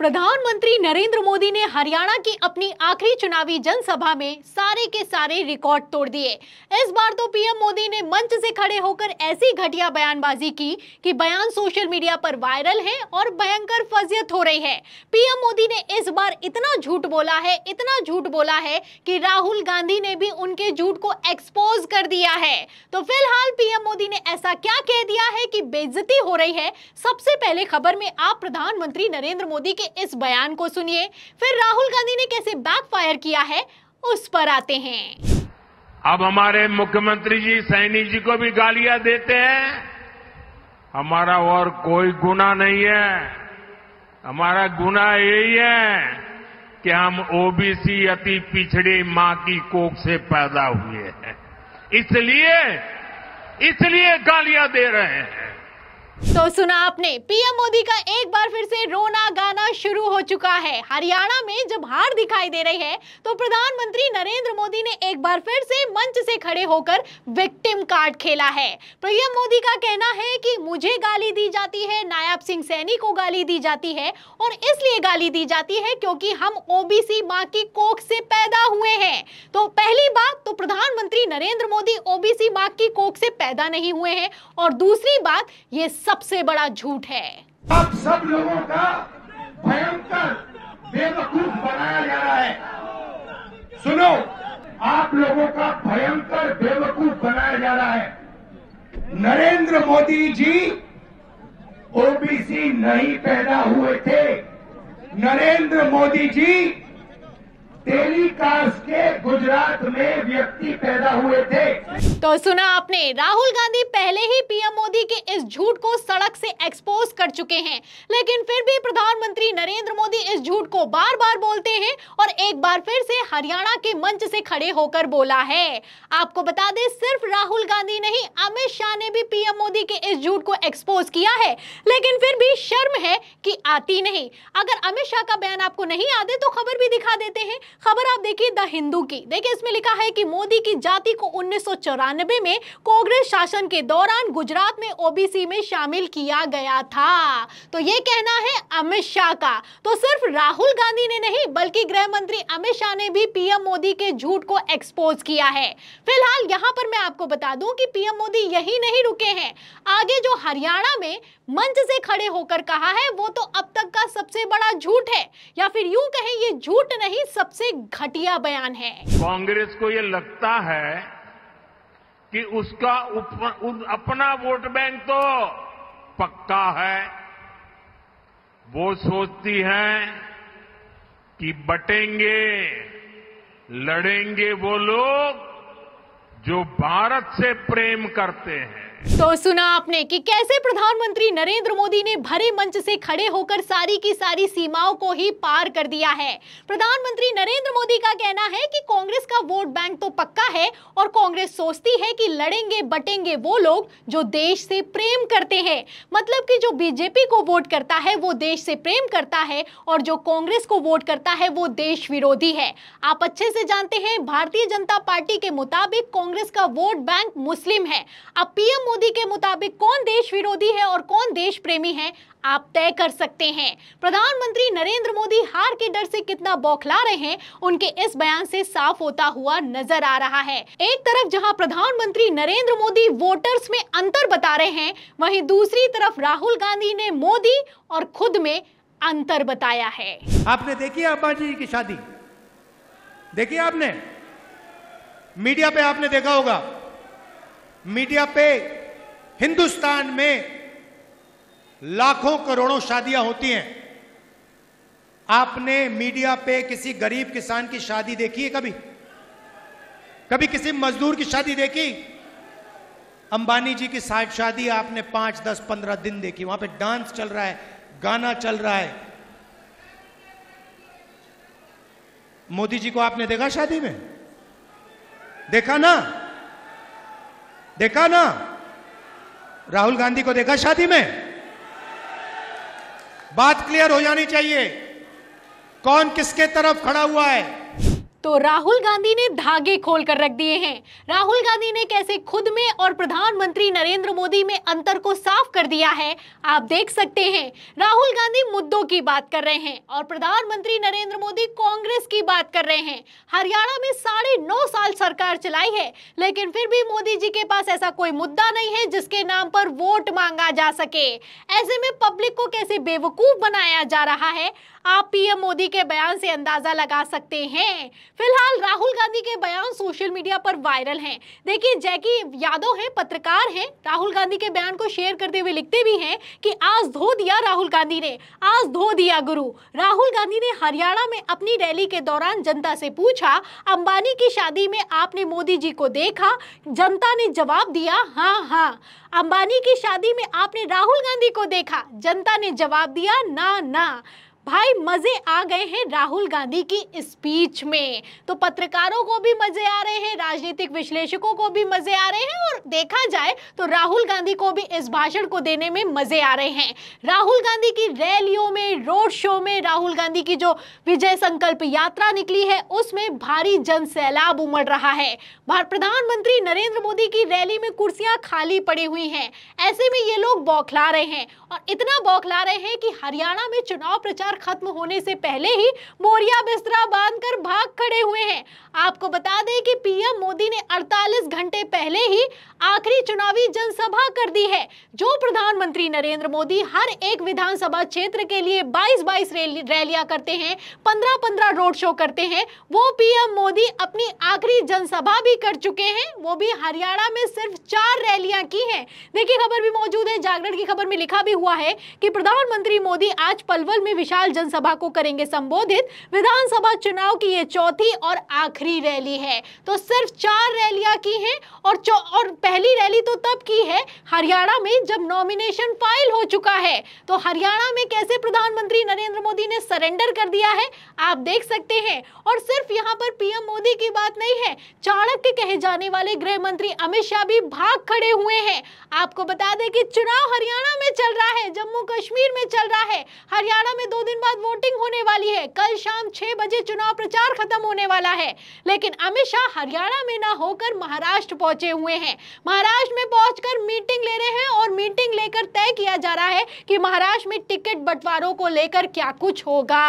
प्रधानमंत्री नरेंद्र मोदी ने हरियाणा की अपनी आखिरी चुनावी जनसभा में सारे के सारे रिकॉर्ड तोड़ दिए इस बार तो पीएम मोदी ने मंच से खड़े होकर ऐसी घटिया बयानबाजी की कि बयान सोशल मीडिया पर वायरल है और भयंकर फजियत हो रही है पीएम मोदी ने इस बार इतना झूठ बोला है इतना झूठ बोला है कि राहुल गांधी ने भी उनके झूठ को एक्सपोज कर दिया है तो फिलहाल पीएम मोदी ने ऐसा क्या कह दिया है कि बेजती हो रही है सबसे पहले खबर में आप प्रधानमंत्री नरेंद्र मोदी के इस बयान को सुनिए फिर राहुल गांधी ने कैसे बैकफायर किया है उस पर आते हैं अब हमारे मुख्यमंत्री जी सैनी जी को भी गालियां देते हैं हमारा और कोई गुना नहीं है हमारा गुना यही है कि हम ओबीसी अति पिछड़े मां की कोख से पैदा हुए हैं इसलिए इसलिए गालियां दे रहे हैं तो सुना आपने पीएम मोदी का एक बार फिर से रोना गाना शुरू हो चुका है हरियाणा में जब हार दिखाई दे रही है तो प्रधानमंत्री नरेंद्र मोदी ने एक बार फिर से मंच से खड़े होकर विक्टिम कार्ड खेला है पीएम मोदी का कहना है कि मुझे गाली दी जाती है नायब सिंह सैनी को गाली दी जाती है और इसलिए गाली दी जाती है क्योंकि हम ओबीसी माँ की कोख से पैदा हुए हैं तो पहली बात तो प्रधानमंत्री नरेंद्र मोदी ओबीसी माँ की कोख से पैदा नहीं हुए हैं और दूसरी बात ये सबसे बड़ा झूठ है अब सब लोगों का भयंकर बेवकूफ बनाया जा रहा है सुनो आप लोगों का भयंकर बेवकूफ बनाया जा रहा है नरेंद्र मोदी जी ओबीसी नहीं पैदा हुए थे नरेंद्र मोदी जी टेलीकास्ट के गुजरात में व्यक्ति पैदा हुए थे तो सुना आपने राहुल गांधी पहले ही पीएम मोदी के इस झूठ को सड़क से एक्सपोज कर चुके हैं लेकिन फिर भी प्रधानमंत्री नरेंद्र मोदी इस झूठ को बार बार बोलते हैं और एक बार फिर से हरियाणा के मंच से खड़े होकर बोला है आपको बता दें सिर्फ राहुल गांधी नहीं अमित शाह ने भी पीएम मोदी के इस झूठ को एक्सपोज किया है लेकिन फिर भी शर्म है कि आती नहीं अगर अमित शाह का बयान आपको नहीं आते तो खबर भी दिखा देते हैं खबर आप देखिए द हिंदू की देखिए इसमें लिखा है कि मोदी की जाति को उन्नीस में कांग्रेस शासन के दौरान गुजरात में ओबीसी में शामिल किया गया था तो ये कहना है अमित शाह का तो सिर्फ राहुल गांधी ने नहीं बल्कि गृह मंत्री अमित शाह ने भी पीएम मोदी के झूठ को एक्सपोज किया है फिलहाल यहां पर मैं आपको बता दूं कि पीएम मोदी यही नहीं रुके हैं आगे जो हरियाणा में मंच से खड़े होकर कहा है वो तो अब तक का सबसे बड़ा झूठ है या फिर यूं कहें ये झूठ नहीं सबसे घटिया बयान है कांग्रेस को ये लगता है कि उसका उप, अपना वोट बैंक तो पक्का है वो सोचती है कि बटेंगे लड़ेंगे वो लोग जो भारत से प्रेम करते हैं तो सुना आपने कि कैसे प्रधानमंत्री नरेंद्र मोदी ने भरे मंच से खड़े होकर सारी की सारी सीमाओं को ही पार कर दिया है प्रधानमंत्री नरेंद्र मोदी का कहना है कि कांग्रेस का वोट बैंक तो पक्का है और कांग्रेस सोचती है कि लड़ेंगे बटेंगे वो लोग जो देश से प्रेम करते हैं मतलब कि जो बीजेपी को वोट करता है वो देश से प्रेम करता है और जो कांग्रेस को वोट करता है वो देश विरोधी है आप अच्छे से जानते हैं भारतीय जनता पार्टी के मुताबिक कांग्रेस का वोट बैंक मुस्लिम है अब पीएम मोदी के मुताबिक कौन देश विरोधी है और कौन देश प्रेमी है आप तय कर सकते हैं प्रधानमंत्री नरेंद्र मोदी हार के डर से कितना बौखला रहे हैं उनके इस बयान से साफ होता हुआ नजर आ रहा है एक तरफ जहां प्रधानमंत्री नरेंद्र मोदी वोटर्स में अंतर बता रहे हैं वहीं दूसरी तरफ राहुल गांधी ने मोदी और खुद में अंतर बताया है आपने देखी अब्बा जी की शादी देखिए आपने मीडिया पे आपने देखा होगा मीडिया पे हिंदुस्तान में लाखों करोड़ों शादियां होती हैं आपने मीडिया पे किसी गरीब किसान की शादी देखी है कभी कभी किसी मजदूर की शादी देखी अंबानी जी की शादी आपने पांच दस पंद्रह दिन देखी वहां पे डांस चल रहा है गाना चल रहा है मोदी जी को आपने देखा शादी में देखा ना देखा ना राहुल गांधी को देखा शादी में बात क्लियर हो जानी चाहिए कौन किसके तरफ खड़ा हुआ है तो राहुल गांधी ने धागे खोल कर रख दिए हैं राहुल गांधी ने कैसे खुद में और प्रधानमंत्री नरेंद्र मोदी में अंतर को साफ कर दिया है आप देख सकते हैं राहुल गांधी मुद्दों की बात कर रहे हैं और प्रधानमंत्री नरेंद्र मोदी कांग्रेस की बात कर रहे हैं हरियाणा में साढ़े नौ साल सरकार चलाई है लेकिन फिर भी मोदी जी के पास ऐसा कोई मुद्दा नहीं है जिसके नाम पर वोट मांगा जा सके ऐसे में पब्लिक को कैसे बेवकूफ बनाया जा रहा है आप पीएम मोदी के बयान से अंदाजा लगा सकते हैं फिलहाल राहुल गांधी के बयान सोशल मीडिया पर वायरल हैं देखिए जैकी यादव हैं पत्रकार हैं राहुल गांधी के बयान को शेयर करते हुए लिखते भी हैं कि आज धो दिया राहुल गांधी ने आज धो दिया गुरु राहुल गांधी ने हरियाणा में अपनी रैली के दौरान जनता से पूछा अंबानी की शादी में आपने मोदी जी को देखा जनता ने जवाब दिया हाँ हाँ अंबानी की शादी में आपने राहुल गांधी को देखा जनता ने जवाब दिया ना ना भाई मज़े आ गए हैं राहुल गांधी की स्पीच में तो पत्रकारों को भी मज़े आ रहे हैं राजनीतिक विश्लेषकों को भी मज़े आ रहे हैं और देखा जाए तो राहुल गांधी को भी इस भाषण को देने में मज़े आ रहे हैं राहुल गांधी की रैलियों में रोड शो में राहुल गांधी की जो विजय संकल्प यात्रा निकली है उसमें भारी जन सैलाब उमड़ रहा है प्रधानमंत्री नरेंद्र मोदी की रैली में कुर्सियां खाली पड़ी हुई है ऐसे में ये लोग बौखला रहे हैं और इतना बौखला रहे हैं कि हरियाणा में चुनाव प्रचार खत्म होने से पहले ही मोरिया बिस्तरा बांधकर भाग खड़े हुए हैं आपको बता दें कि पीएम मोदी ने 48 घंटे पहले ही आखिरी चुनावी जनसभा कर दी है जो प्रधानमंत्री नरेंद्र मोदी हर एक विधानसभा क्षेत्र के लिए 22 बाईस रैलियां करते हैं पंद्रह पंद्रह रोड शो करते हैं वो पीएम मोदी अपनी आखिरी जनसभा भी कर चुके हैं वो भी हरियाणा में सिर्फ चार रैलियां की हैं देखिए खबर भी मौजूद है जागरण की खबर में लिखा भी हुआ है कि प्रधानमंत्री मोदी आज पलवल में विशाल विशाल जनसभा को करेंगे संबोधित विधानसभा चुनाव की ये चौथी और आखिरी रैली है तो सिर्फ चार रैलियां की हैं और और पहली रैली तो तब की है हरियाणा में जब नॉमिनेशन फाइल हो चुका है तो हरियाणा में कैसे प्रधानमंत्री नरेंद्र मोदी ने सरेंडर कर दिया है आप देख सकते हैं और सिर्फ यहाँ पर पीएम मोदी की बात नहीं है चाणक्य कहे जाने वाले गृह मंत्री अमित शाह भी भाग खड़े हुए हैं आपको बता दें कि चुनाव हरियाणा में चल रहा है जम्मू कश्मीर में चल रहा है हरियाणा में दो दिन बाद वोटिंग होने वाली है कल शाम छह बजे चुनाव प्रचार खत्म होने वाला है लेकिन अमित शाह हरियाणा में ना होकर महाराष्ट्र पहुंचे हुए हैं महाराष्ट्र में पहुंचकर मीटिंग ले रहे हैं और मीटिंग लेकर तय किया जा रहा है कि महाराष्ट्र में टिकट बंटवारों को लेकर क्या कुछ होगा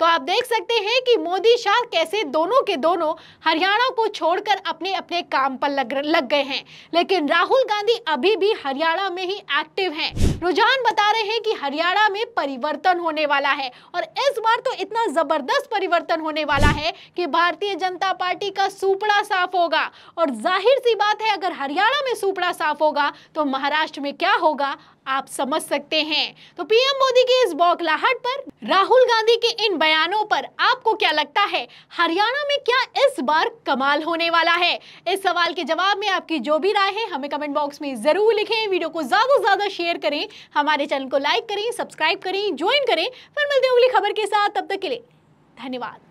तो आप देख सकते हैं कि मोदी शाह कैसे दोनों के दोनों हरियाणा को छोड़कर अपने अपने काम पर लग, लग गए हैं लेकिन राहुल गांधी अभी भी हरियाणा में ही एक्टिव हैं रुझान बता रहे हैं कि हरियाणा में परिवर्तन होने वाला है है और इस बार तो इतना जबरदस्त परिवर्तन होने वाला है कि भारतीय जनता पार्टी का सुपड़ा साफ होगा और जाहिर सी बात है अगर हरियाणा में सुपड़ा साफ होगा तो महाराष्ट्र में क्या होगा आप समझ सकते हैं तो पीएम मोदी की इस बौखलाहट पर राहुल गांधी के इन बयानों पर आपको क्या लगता है हरियाणा में क्या इस बार कमाल होने वाला है इस सवाल के जवाब में आपकी जो भी राय है हमें कमेंट बॉक्स में जरूर लिखें वीडियो को ज्यादा से ज्यादा शेयर करें हमारे चैनल को लाइक करें सब्सक्राइब करें ज्वाइन करें फिर मिलते हैं अगली खबर के साथ तब तक के लिए धन्यवाद